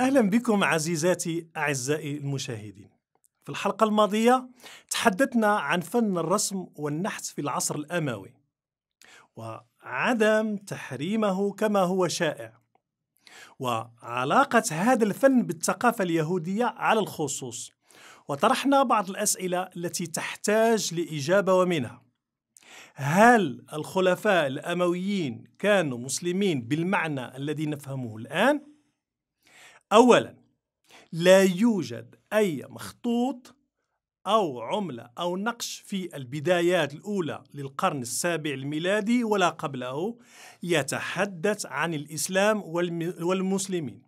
أهلا بكم عزيزاتي أعزائي المشاهدين في الحلقة الماضية تحدثنا عن فن الرسم والنحت في العصر الأموي وعدم تحريمه كما هو شائع وعلاقة هذا الفن بالثقافة اليهودية على الخصوص وطرحنا بعض الأسئلة التي تحتاج لإجابة ومنها هل الخلفاء الأمويين كانوا مسلمين بالمعنى الذي نفهمه الآن؟ أولا لا يوجد أي مخطوط أو عملة أو نقش في البدايات الأولى للقرن السابع الميلادي ولا قبله يتحدث عن الإسلام والمسلمين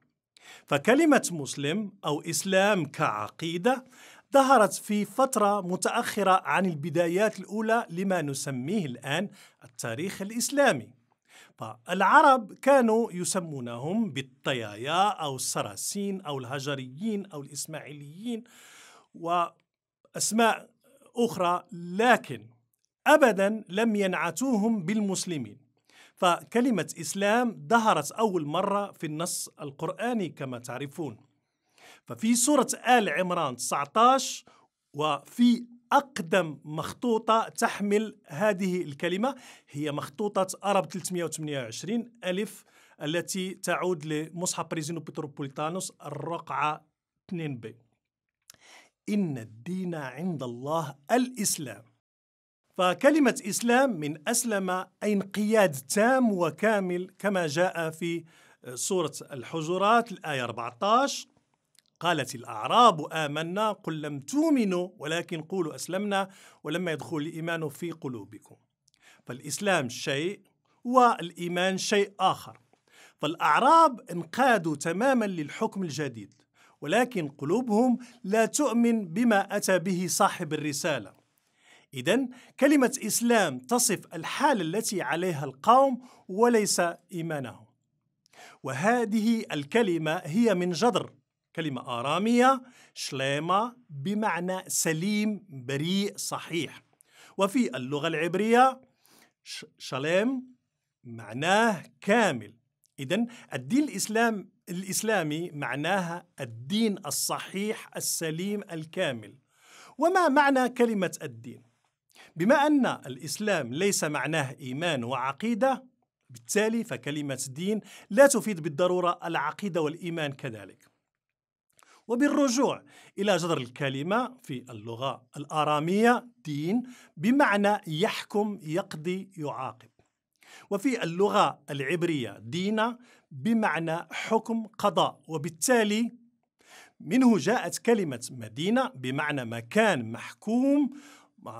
فكلمة مسلم أو إسلام كعقيدة ظهرت في فترة متأخرة عن البدايات الأولى لما نسميه الآن التاريخ الإسلامي العرب كانوا يسمونهم بالطيايا أو السراسين أو الهجريين أو الإسماعيليين وأسماء أخرى لكن أبدا لم ينعتوهم بالمسلمين فكلمة إسلام ظهرت أول مرة في النص القرآني كما تعرفون ففي سورة آل عمران 19 وفي أقدم مخطوطة تحمل هذه الكلمة هي مخطوطة أرب 328 ألف التي تعود لمصحف بريزينو بتروبوليتانوس الرقعة 2 ب إن الدين عند الله الإسلام فكلمة إسلام من أسلم أي انقياد تام وكامل كما جاء في سورة الحجرات الآية 14 قالت الأعراب آمنا قل لم تؤمنوا ولكن قولوا أسلمنا ولما يدخل الإيمان في قلوبكم فالإسلام شيء والإيمان شيء آخر فالأعراب انقادوا تماما للحكم الجديد ولكن قلوبهم لا تؤمن بما أتى به صاحب الرسالة إذا كلمة إسلام تصف الحالة التي عليها القوم وليس إيمانهم وهذه الكلمة هي من جذر كلمة آرامية شليما بمعنى سليم بريء صحيح وفي اللغة العبرية شليم معناه كامل إذا الدين الإسلام الإسلامي معناها الدين الصحيح السليم الكامل وما معنى كلمة الدين؟ بما أن الإسلام ليس معناه إيمان وعقيدة بالتالي فكلمة دين لا تفيد بالضرورة العقيدة والإيمان كذلك وبالرجوع إلى جذر الكلمة في اللغة الآرامية دين بمعنى يحكم يقضي يعاقب وفي اللغة العبرية دين بمعنى حكم قضاء وبالتالي منه جاءت كلمة مدينة بمعنى مكان محكوم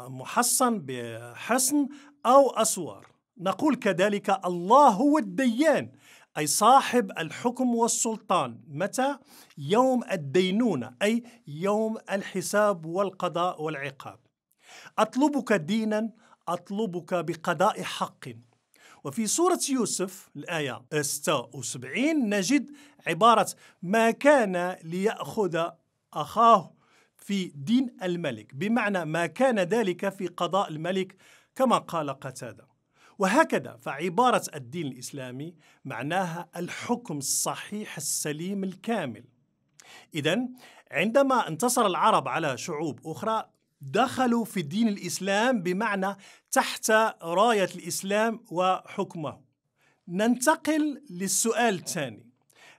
محصن بحصن أو أسوار نقول كذلك الله هو الديان أي صاحب الحكم والسلطان متى؟ يوم الدينونة أي يوم الحساب والقضاء والعقاب أطلبك دينا أطلبك بقضاء حق وفي سورة يوسف الآية 76 نجد عبارة ما كان ليأخذ أخاه في دين الملك بمعنى ما كان ذلك في قضاء الملك كما قال قتاده وهكذا فعبارة الدين الإسلامي معناها الحكم الصحيح السليم الكامل إذا عندما انتصر العرب على شعوب أخرى دخلوا في دين الإسلام بمعنى تحت راية الإسلام وحكمه ننتقل للسؤال الثاني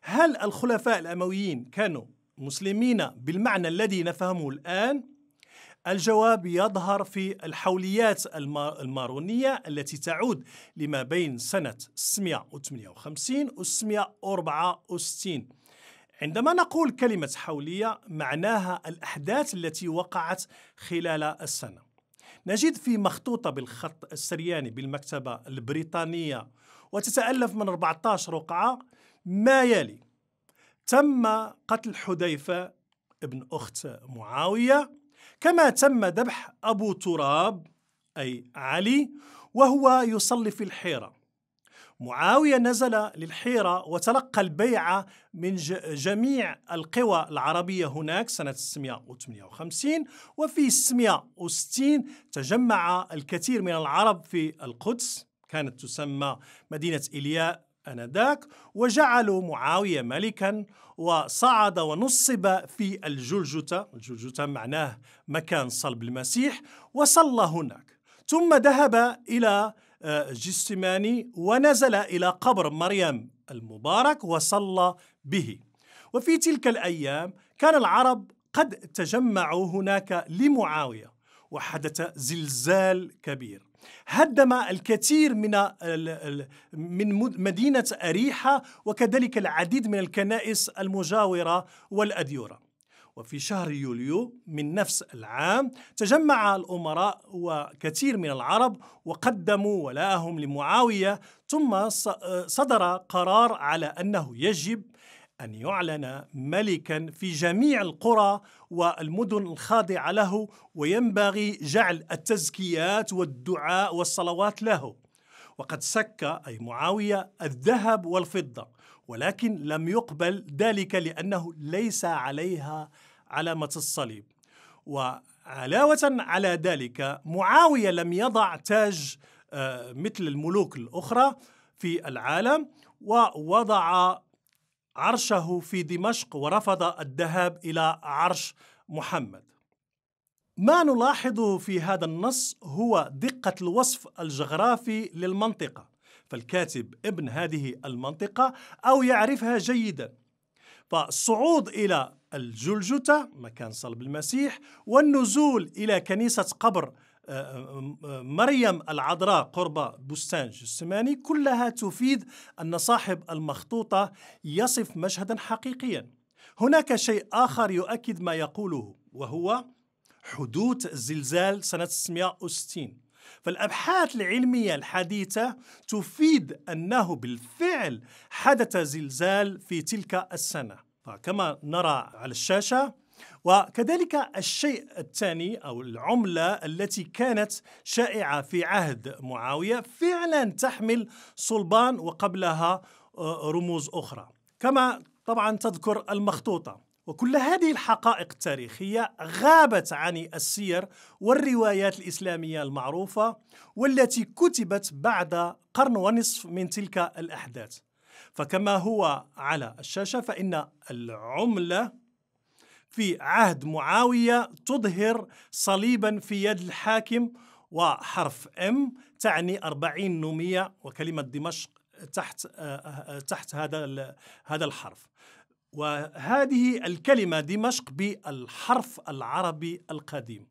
هل الخلفاء الأمويين كانوا مسلمين بالمعنى الذي نفهمه الآن الجواب يظهر في الحوليات المارونية التي تعود لما بين سنة 658 و 664 عندما نقول كلمة حولية معناها الأحداث التي وقعت خلال السنة نجد في مخطوطة بالخط السرياني بالمكتبة البريطانية وتتألف من 14 رقعة ما يلي تم قتل حذيفة ابن أخت معاوية كما تم ذبح أبو تراب أي علي وهو يصلي في الحيرة معاوية نزل للحيرة وتلقى البيعة من جميع القوى العربية هناك سنة 658 وفي 660 تجمع الكثير من العرب في القدس كانت تسمى مدينة إلياء آنذاك وجعلوا معاوية ملكا وصعد ونصب في الجلجتة الجلجتة معناه مكان صلب المسيح وصلى هناك ثم ذهب إلى آه، جسماني ونزل إلى قبر مريم المبارك وصلى به وفي تلك الأيام كان العرب قد تجمعوا هناك لمعاوية وحدث زلزال كبير هدم الكثير من من مدينه اريحه وكذلك العديد من الكنائس المجاوره والأديورة وفي شهر يوليو من نفس العام تجمع الأمراء وكثير من العرب وقدموا ولاءهم لمعاوية ثم صدر قرار على أنه يجب أن يعلن ملكا في جميع القرى والمدن الخاضعة له وينبغي جعل التزكيات والدعاء والصلوات له وقد سك أي معاوية الذهب والفضة ولكن لم يقبل ذلك لأنه ليس عليها علامة الصليب وعلاوة على ذلك معاوية لم يضع تاج آه، مثل الملوك الأخرى في العالم ووضع عرشه في دمشق ورفض الذهاب الى عرش محمد. ما نلاحظه في هذا النص هو دقه الوصف الجغرافي للمنطقه، فالكاتب ابن هذه المنطقه او يعرفها جيدا. فالصعود الى الجلجته مكان صلب المسيح والنزول الى كنيسه قبر آه، آه، آه، مريم العذراء قرب بستان جسماني كلها تفيد أن صاحب المخطوطة يصف مشهدا حقيقيا هناك شيء آخر يؤكد ما يقوله وهو حدوث زلزال سنة 660 فالأبحاث العلمية الحديثة تفيد أنه بالفعل حدث زلزال في تلك السنة فكما نرى على الشاشة وكذلك الشيء الثاني أو العملة التي كانت شائعة في عهد معاوية فعلا تحمل صلبان وقبلها آه، رموز أخرى كما طبعا تذكر المخطوطة وكل هذه الحقائق التاريخية غابت عن السير والروايات الإسلامية المعروفة والتي كتبت بعد قرن ونصف من تلك الأحداث فكما هو على الشاشة فإن العملة في عهد معاوية تظهر صليبا في يد الحاكم وحرف ام تعني 40 نومية وكلمة دمشق تحت آه، آه، تحت هذا هذا الحرف وهذه الكلمة دمشق بالحرف العربي القديم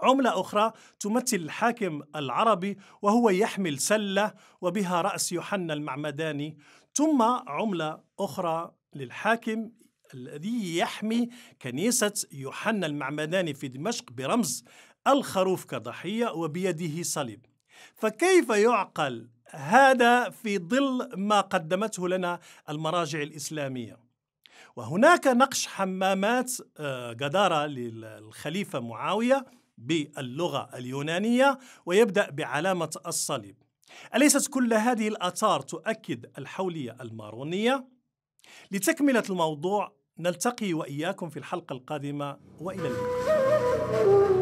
عملة أخرى تمثل الحاكم العربي وهو يحمل سلة وبها رأس يوحنا المعمداني ثم عملة أخرى للحاكم الذي يحمي كنيسة يوحنا المعمداني في دمشق برمز الخروف كضحية وبيده صليب فكيف يعقل هذا في ظل ما قدمته لنا المراجع الإسلامية وهناك نقش حمامات آه، جدارة للخليفة معاوية باللغة اليونانية ويبدأ بعلامة الصليب أليست كل هذه الآثار تؤكد الحولية المارونية؟ لتكملة الموضوع نلتقي واياكم في الحلقه القادمه والى اللقاء